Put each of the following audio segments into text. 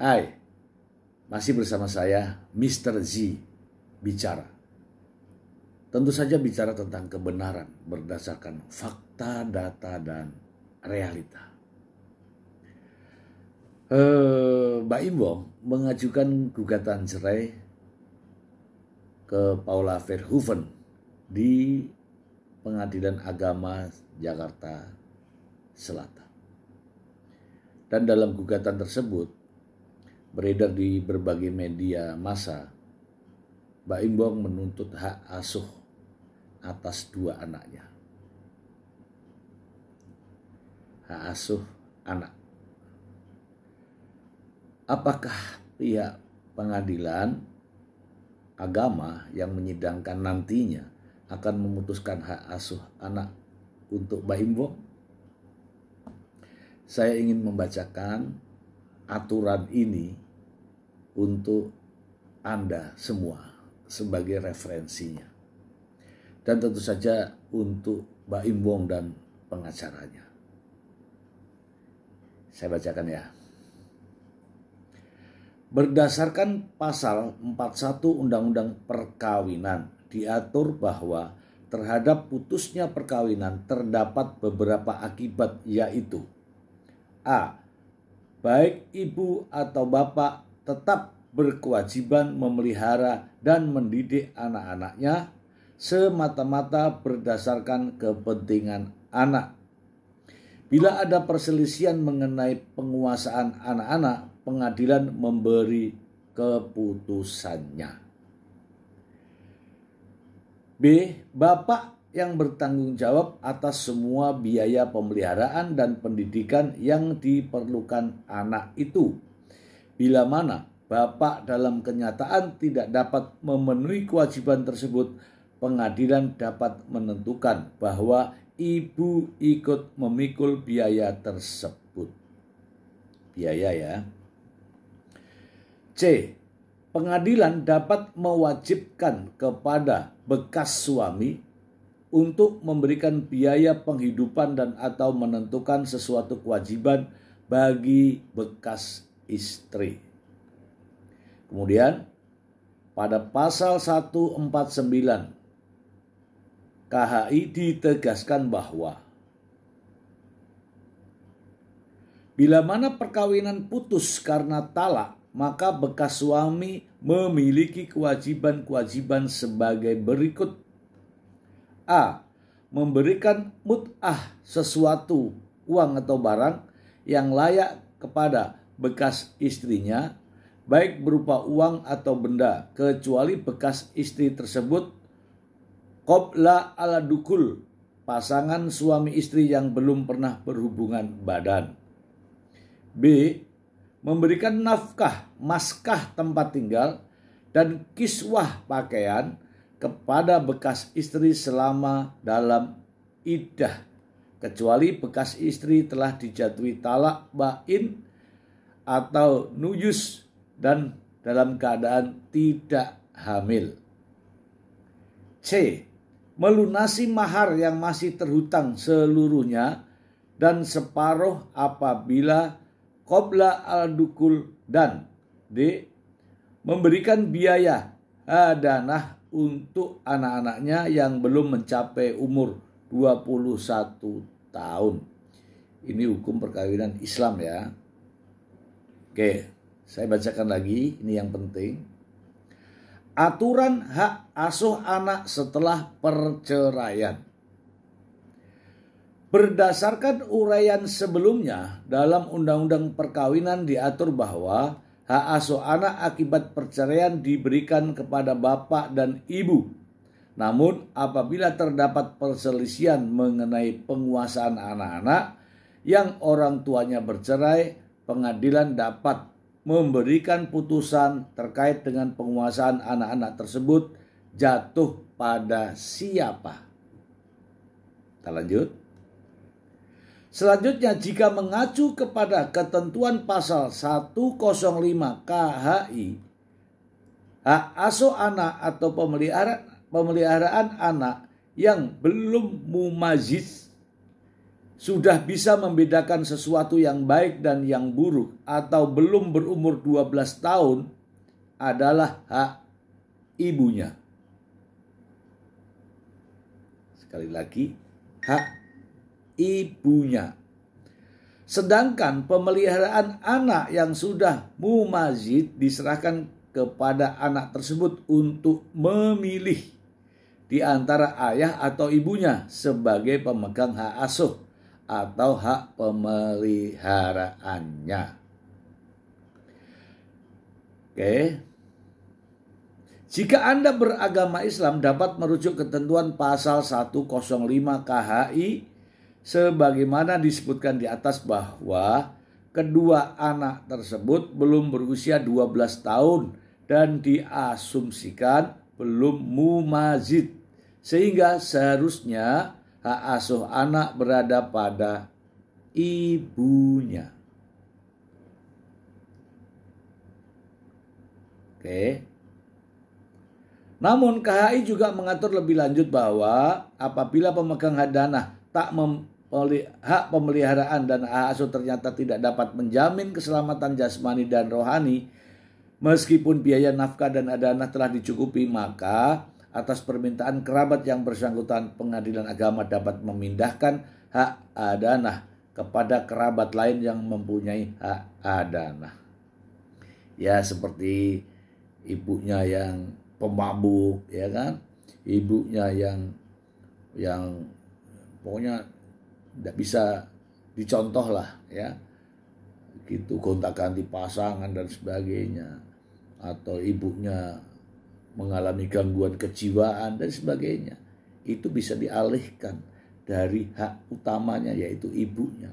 Hai, masih bersama saya Mr. Z bicara. Tentu saja bicara tentang kebenaran berdasarkan fakta, data, dan realita. Uh, Mbak Imbong mengajukan gugatan cerai ke Paula Verhoeven di Pengadilan Agama Jakarta Selatan. Dan dalam gugatan tersebut, beredar di berbagai media masa, Mbak Imbong menuntut hak asuh atas dua anaknya. Hak asuh anak. Apakah pihak pengadilan agama yang menyidangkan nantinya akan memutuskan hak asuh anak untuk Mbak Imbong? Saya ingin membacakan aturan ini untuk Anda semua sebagai referensinya. Dan tentu saja untuk Mbak Imbong dan pengacaranya. Saya bacakan ya. Berdasarkan pasal 41 Undang-Undang Perkawinan diatur bahwa terhadap putusnya perkawinan terdapat beberapa akibat yaitu A baik ibu atau bapak, tetap berkewajiban memelihara dan mendidik anak-anaknya semata-mata berdasarkan kepentingan anak. Bila ada perselisihan mengenai penguasaan anak-anak, pengadilan memberi keputusannya. B. Bapak yang bertanggung jawab atas semua biaya pemeliharaan dan pendidikan yang diperlukan anak itu. Bila mana bapak dalam kenyataan tidak dapat memenuhi kewajiban tersebut, pengadilan dapat menentukan bahwa ibu ikut memikul biaya tersebut. Biaya ya. C. Pengadilan dapat mewajibkan kepada bekas suami untuk memberikan biaya penghidupan dan atau menentukan sesuatu kewajiban bagi bekas istri. Kemudian pada pasal 149 KHI ditegaskan bahwa bila mana perkawinan putus karena talak, maka bekas suami memiliki kewajiban-kewajiban sebagai berikut A. Memberikan mut'ah sesuatu, uang atau barang yang layak kepada bekas istrinya, baik berupa uang atau benda, kecuali bekas istri tersebut Qobla ala dukul, pasangan suami istri yang belum pernah berhubungan badan. B. Memberikan nafkah, maskah tempat tinggal, dan kiswah pakaian kepada bekas istri selama dalam idah kecuali bekas istri telah dijatuhi talak bain atau nujus dan dalam keadaan tidak hamil. C. Melunasi mahar yang masih terhutang seluruhnya dan separuh apabila kobla al-dukul dan D. Memberikan biaya hadanah untuk anak-anaknya yang belum mencapai umur 21 tahun. Ini hukum perkawinan Islam ya. Oke, saya bacakan lagi, ini yang penting. Aturan hak asuh anak setelah perceraian. Berdasarkan uraian sebelumnya, dalam Undang-Undang Perkawinan diatur bahwa hak asuh anak akibat perceraian diberikan kepada bapak dan ibu. Namun, apabila terdapat perselisihan mengenai penguasaan anak-anak yang orang tuanya bercerai, pengadilan dapat memberikan putusan terkait dengan penguasaan anak-anak tersebut jatuh pada siapa. Kita lanjut. Selanjutnya jika mengacu kepada ketentuan pasal 105 KHI hak asuh anak atau pemelihara pemeliharaan anak yang belum mumazis sudah bisa membedakan sesuatu yang baik dan yang buruk atau belum berumur 12 tahun adalah hak ibunya. Sekali lagi, hak ibunya. Sedangkan pemeliharaan anak yang sudah mumazid diserahkan kepada anak tersebut untuk memilih di antara ayah atau ibunya sebagai pemegang hak asuh atau hak pemeliharaannya. Oke. Jika Anda beragama Islam dapat merujuk ketentuan pasal 105 KHI sebagaimana disebutkan di atas bahwa kedua anak tersebut belum berusia 12 tahun dan diasumsikan belum mumazid sehingga seharusnya hak asuh anak berada pada ibunya. Oke. Namun KHI juga mengatur lebih lanjut bahwa apabila pemegang hadanah tak memelihara, hak pemeliharaan dan hak asuh ternyata tidak dapat menjamin keselamatan jasmani dan rohani, meskipun biaya nafkah dan adanah telah dicukupi, maka atas permintaan kerabat yang bersangkutan pengadilan agama dapat memindahkan hak adanah kepada kerabat lain yang mempunyai hak adanah. Ya seperti ibunya yang pemabuk, ya kan? Ibunya yang yang pokoknya tidak bisa dicontoh lah ya gitu gonta ganti pasangan dan sebagainya atau ibunya mengalami gangguan kejiwaan dan sebagainya itu bisa dialihkan dari hak utamanya yaitu ibunya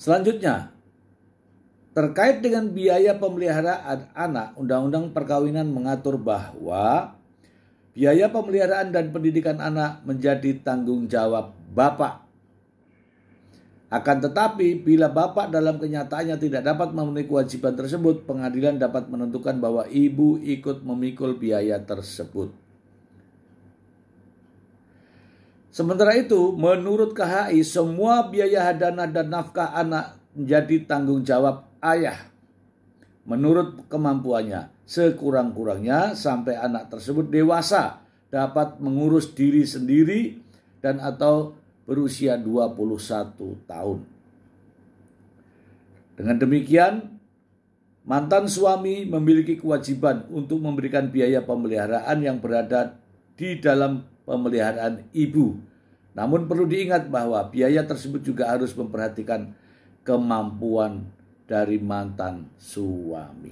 selanjutnya terkait dengan biaya pemeliharaan anak undang-undang perkawinan mengatur bahwa biaya pemeliharaan dan pendidikan anak menjadi tanggung jawab bapak. Akan tetapi, bila bapak dalam kenyataannya tidak dapat memenuhi kewajiban tersebut, pengadilan dapat menentukan bahwa ibu ikut memikul biaya tersebut. Sementara itu, menurut KHI, semua biaya hadana dan nafkah anak menjadi tanggung jawab ayah menurut kemampuannya sekurang-kurangnya sampai anak tersebut dewasa dapat mengurus diri sendiri dan atau berusia 21 tahun. Dengan demikian, mantan suami memiliki kewajiban untuk memberikan biaya pemeliharaan yang berada di dalam pemeliharaan ibu. Namun perlu diingat bahwa biaya tersebut juga harus memperhatikan kemampuan dari mantan suami.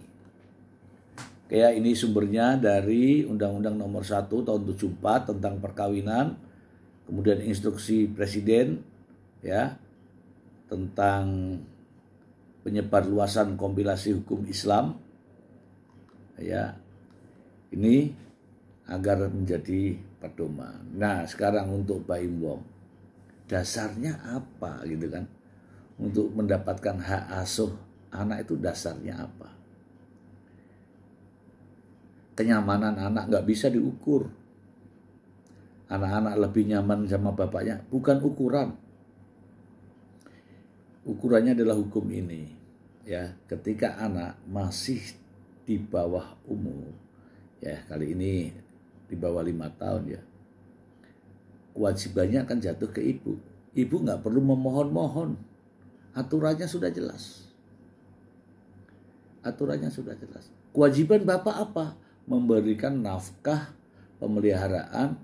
Kayak ini sumbernya dari Undang-Undang Nomor 1 Tahun 74 tentang perkawinan, kemudian instruksi presiden ya tentang penyebarluasan kompilasi hukum Islam ya ini agar menjadi pedoman. Nah, sekarang untuk Pak Imbong. dasarnya apa gitu kan? Untuk mendapatkan hak asuh anak itu dasarnya apa? kenyamanan anak nggak bisa diukur. Anak-anak lebih nyaman sama bapaknya, bukan ukuran. Ukurannya adalah hukum ini, ya. Ketika anak masih di bawah umur, ya kali ini di bawah lima tahun ya, kewajibannya akan jatuh ke ibu. Ibu nggak perlu memohon-mohon, aturannya sudah jelas. Aturannya sudah jelas. Kewajiban bapak apa? memberikan nafkah, pemeliharaan,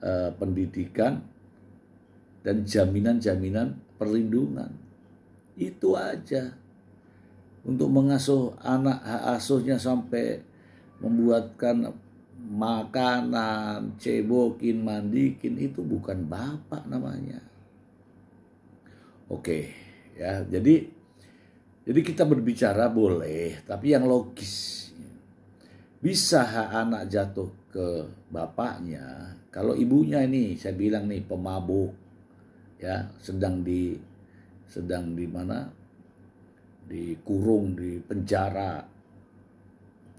eh, pendidikan, dan jaminan-jaminan perlindungan. Itu aja. Untuk mengasuh anak asuhnya sampai membuatkan makanan, cebokin, mandikin itu bukan bapak namanya. Oke, ya. Jadi jadi kita berbicara boleh, tapi yang logis bisa hak anak jatuh ke bapaknya kalau ibunya ini saya bilang nih pemabuk ya sedang di sedang di mana dikurung di penjara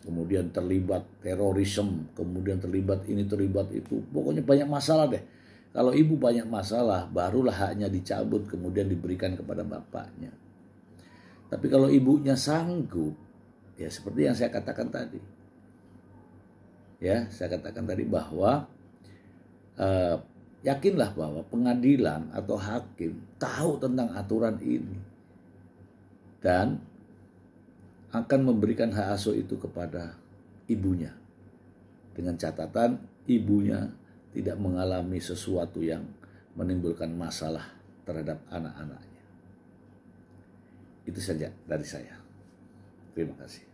kemudian terlibat terorisme kemudian terlibat ini terlibat itu pokoknya banyak masalah deh kalau ibu banyak masalah barulah haknya dicabut kemudian diberikan kepada bapaknya tapi kalau ibunya sanggup ya seperti yang saya katakan tadi ya saya katakan tadi bahwa eh, yakinlah bahwa pengadilan atau hakim tahu tentang aturan ini dan akan memberikan hak asuh itu kepada ibunya dengan catatan ibunya tidak mengalami sesuatu yang menimbulkan masalah terhadap anak-anaknya. Itu saja dari saya. Terima kasih.